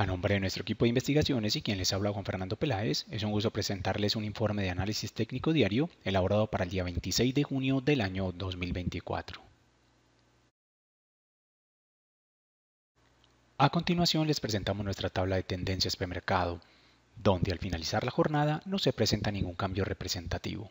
A nombre de nuestro equipo de investigaciones y quien les habla Juan Fernando Peláez, es un gusto presentarles un informe de análisis técnico diario elaborado para el día 26 de junio del año 2024. A continuación les presentamos nuestra tabla de tendencias de mercado, donde al finalizar la jornada no se presenta ningún cambio representativo.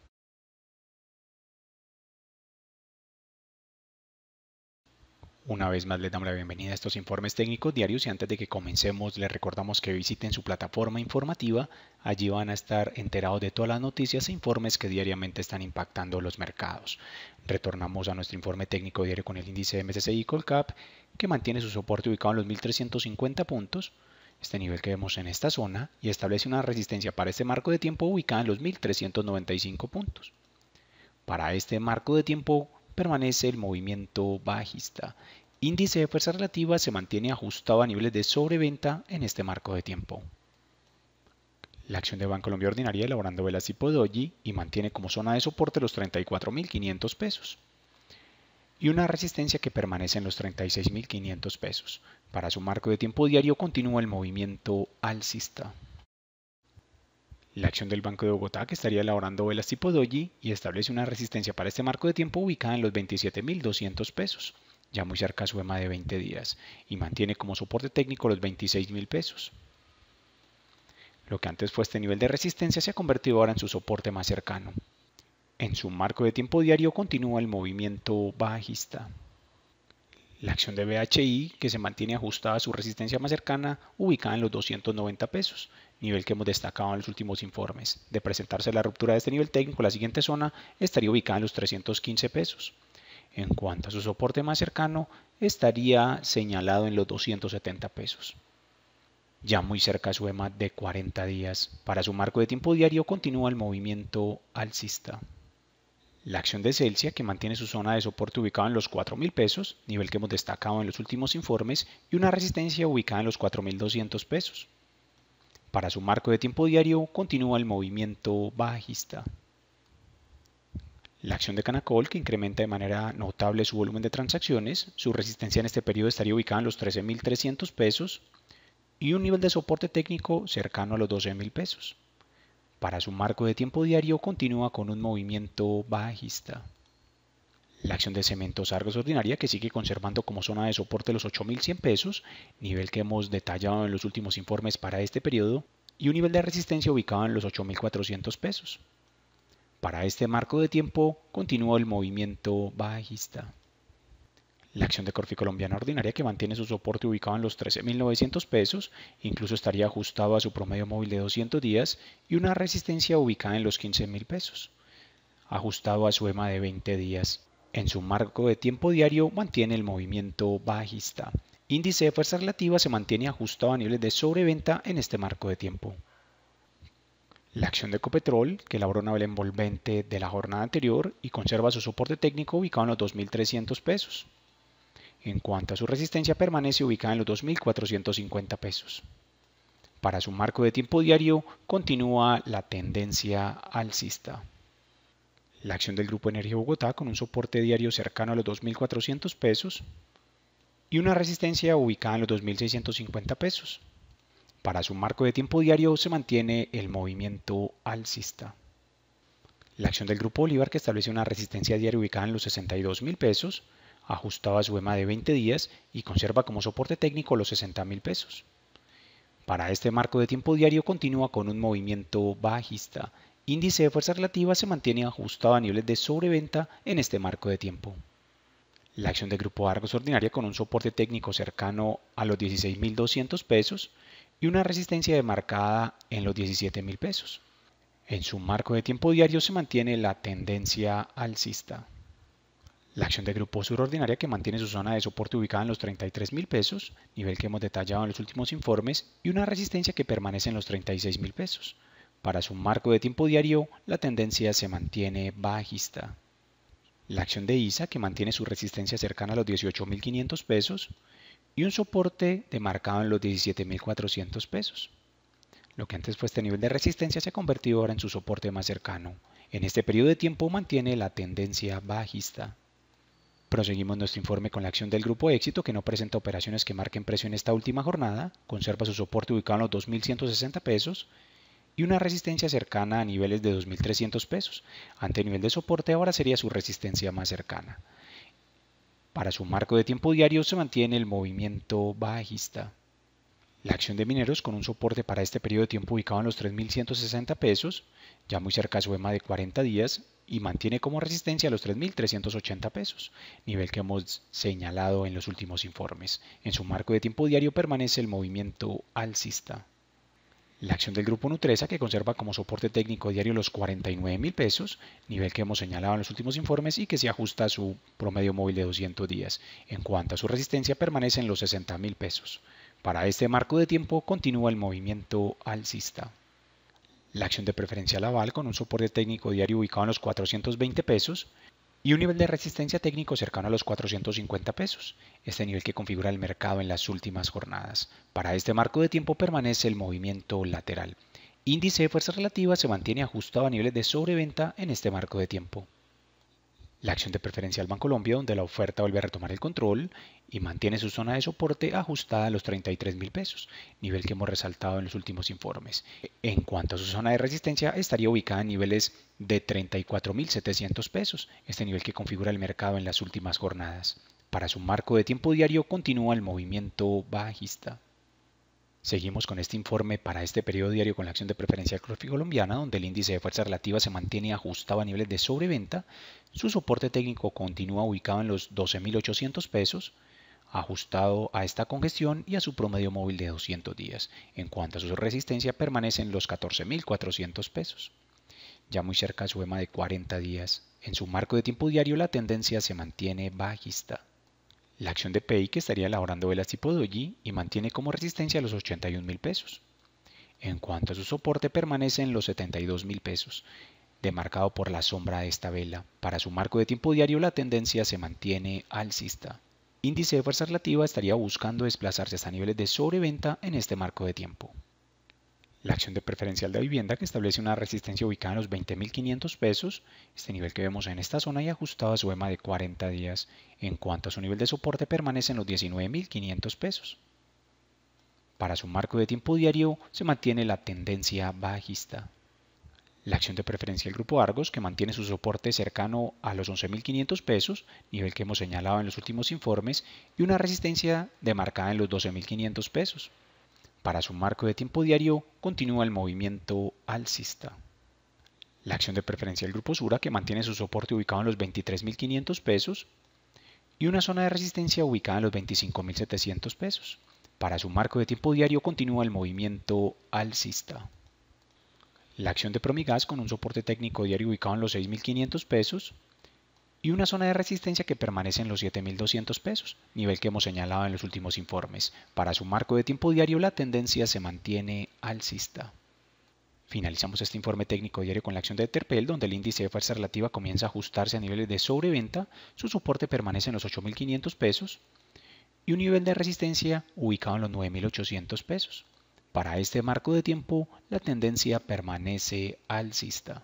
Una vez más les damos la bienvenida a estos informes técnicos diarios y antes de que comencemos les recordamos que visiten su plataforma informativa, allí van a estar enterados de todas las noticias e informes que diariamente están impactando los mercados. Retornamos a nuestro informe técnico diario con el índice MSCI Colcap que mantiene su soporte ubicado en los 1350 puntos, este nivel que vemos en esta zona y establece una resistencia para este marco de tiempo ubicada en los 1395 puntos. Para este marco de tiempo permanece el movimiento bajista índice de fuerza relativa se mantiene ajustado a niveles de sobreventa en este marco de tiempo. La acción de Colombia Ordinaria elaborando velas tipo doji y mantiene como zona de soporte los 34.500 pesos y una resistencia que permanece en los 36.500 pesos. Para su marco de tiempo diario continúa el movimiento alcista. La acción del Banco de Bogotá que estaría elaborando velas tipo doji y establece una resistencia para este marco de tiempo ubicada en los 27.200 pesos ya muy cerca a su EMA de 20 días, y mantiene como soporte técnico los 26 mil pesos. Lo que antes fue este nivel de resistencia se ha convertido ahora en su soporte más cercano. En su marco de tiempo diario continúa el movimiento bajista. La acción de BHI, que se mantiene ajustada a su resistencia más cercana, ubicada en los 290 pesos, nivel que hemos destacado en los últimos informes. De presentarse la ruptura de este nivel técnico, la siguiente zona estaría ubicada en los 315 pesos. En cuanto a su soporte más cercano, estaría señalado en los 270 pesos. Ya muy cerca su EMA de 40 días, para su marco de tiempo diario continúa el movimiento alcista. La acción de Celsius que mantiene su zona de soporte ubicada en los 4.000 pesos, nivel que hemos destacado en los últimos informes, y una resistencia ubicada en los 4.200 pesos. Para su marco de tiempo diario continúa el movimiento bajista. La acción de Canacol, que incrementa de manera notable su volumen de transacciones, su resistencia en este periodo estaría ubicada en los 13.300 pesos y un nivel de soporte técnico cercano a los 12.000 pesos. Para su marco de tiempo diario continúa con un movimiento bajista. La acción de cementos Argos Ordinaria, que sigue conservando como zona de soporte los 8.100 pesos, nivel que hemos detallado en los últimos informes para este periodo, y un nivel de resistencia ubicado en los 8.400 pesos. Para este marco de tiempo continuó el movimiento bajista. La acción de Corfi Colombiana Ordinaria, que mantiene su soporte ubicado en los 13.900 pesos, incluso estaría ajustado a su promedio móvil de 200 días y una resistencia ubicada en los 15.000 pesos, ajustado a su EMA de 20 días. En su marco de tiempo diario mantiene el movimiento bajista. Índice de fuerza relativa se mantiene ajustado a niveles de sobreventa en este marco de tiempo. La acción de Ecopetrol, que elaboró una vela envolvente de la jornada anterior y conserva su soporte técnico ubicado en los 2.300 pesos. En cuanto a su resistencia, permanece ubicada en los 2.450 pesos. Para su marco de tiempo diario, continúa la tendencia alcista. La acción del Grupo Energía Bogotá con un soporte diario cercano a los 2.400 pesos y una resistencia ubicada en los 2.650 pesos. Para su marco de tiempo diario se mantiene el movimiento alcista. La acción del grupo Bolívar, que establece una resistencia diaria ubicada en los 62 mil pesos, ajustaba su EMA de 20 días y conserva como soporte técnico los 60 mil pesos. Para este marco de tiempo diario continúa con un movimiento bajista. Índice de fuerza relativa se mantiene ajustado a niveles de sobreventa en este marco de tiempo. La acción del grupo Argos ordinaria con un soporte técnico cercano a los 16.200 pesos y una resistencia demarcada en los 17 mil pesos. En su marco de tiempo diario se mantiene la tendencia alcista. La acción de grupo surordinaria que mantiene su zona de soporte ubicada en los 33 mil pesos, nivel que hemos detallado en los últimos informes, y una resistencia que permanece en los 36 mil pesos. Para su marco de tiempo diario, la tendencia se mantiene bajista. La acción de ISA que mantiene su resistencia cercana a los 18.500 pesos y un soporte demarcado en los 17.400 pesos. Lo que antes fue este nivel de resistencia se ha convertido ahora en su soporte más cercano. En este periodo de tiempo mantiene la tendencia bajista. Proseguimos nuestro informe con la acción del grupo éxito que no presenta operaciones que marquen presión en esta última jornada, conserva su soporte ubicado en los 2.160 pesos y una resistencia cercana a niveles de 2.300 pesos. Ante nivel de soporte ahora sería su resistencia más cercana. Para su marco de tiempo diario se mantiene el movimiento bajista. La acción de mineros con un soporte para este periodo de tiempo ubicado en los 3.160 pesos, ya muy cerca a su EMA de 40 días, y mantiene como resistencia los 3.380 pesos, nivel que hemos señalado en los últimos informes. En su marco de tiempo diario permanece el movimiento alcista la acción del grupo Nutresa, que conserva como soporte técnico diario los 49 mil pesos, nivel que hemos señalado en los últimos informes y que se ajusta a su promedio móvil de 200 días. En cuanto a su resistencia, permanece en los 60 mil pesos. Para este marco de tiempo continúa el movimiento alcista. La acción de preferencia Laval con un soporte técnico diario ubicado en los 420 pesos, y un nivel de resistencia técnico cercano a los 450 pesos, este nivel que configura el mercado en las últimas jornadas. Para este marco de tiempo permanece el movimiento lateral. Índice de fuerza relativa se mantiene ajustado a niveles de sobreventa en este marco de tiempo. La acción de Preferencia al banco Colombia, donde la oferta vuelve a retomar el control y mantiene su zona de soporte ajustada a los 33 mil pesos, nivel que hemos resaltado en los últimos informes. En cuanto a su zona de resistencia, estaría ubicada en niveles de 34 mil 700 pesos, este nivel que configura el mercado en las últimas jornadas. Para su marco de tiempo diario continúa el movimiento bajista. Seguimos con este informe para este periodo diario con la acción de preferencia colombiana, donde el índice de fuerza relativa se mantiene ajustado a niveles de sobreventa, su soporte técnico continúa ubicado en los 12.800 pesos, ajustado a esta congestión y a su promedio móvil de 200 días. En cuanto a su resistencia, permanecen los 14.400 pesos. Ya muy cerca a su EMA de 40 días. En su marco de tiempo diario, la tendencia se mantiene bajista. La acción de PI que estaría elaborando velas tipo doji y mantiene como resistencia los 81 mil pesos. En cuanto a su soporte permanece en los $72,000, mil pesos, demarcado por la sombra de esta vela. Para su marco de tiempo diario la tendencia se mantiene alcista. Índice de fuerza relativa estaría buscando desplazarse hasta niveles de sobreventa en este marco de tiempo la acción de preferencial de vivienda que establece una resistencia ubicada en los 20.500 pesos, este nivel que vemos en esta zona y ajustado a su EMA de 40 días, en cuanto a su nivel de soporte permanece en los 19.500 pesos. Para su marco de tiempo diario se mantiene la tendencia bajista. La acción de preferencia del grupo Argos, que mantiene su soporte cercano a los 11.500 pesos, nivel que hemos señalado en los últimos informes, y una resistencia demarcada en los 12.500 pesos. Para su marco de tiempo diario continúa el movimiento alcista. La acción de preferencia del grupo Sura que mantiene su soporte ubicado en los 23.500 pesos y una zona de resistencia ubicada en los 25.700 pesos. Para su marco de tiempo diario continúa el movimiento alcista. La acción de Promigas con un soporte técnico diario ubicado en los 6.500 pesos y una zona de resistencia que permanece en los 7.200 pesos, nivel que hemos señalado en los últimos informes. Para su marco de tiempo diario la tendencia se mantiene alcista. Finalizamos este informe técnico diario con la acción de Terpel, donde el índice de fuerza relativa comienza a ajustarse a niveles de sobreventa, su soporte permanece en los 8.500 pesos y un nivel de resistencia ubicado en los 9.800 pesos. Para este marco de tiempo, la tendencia permanece alcista.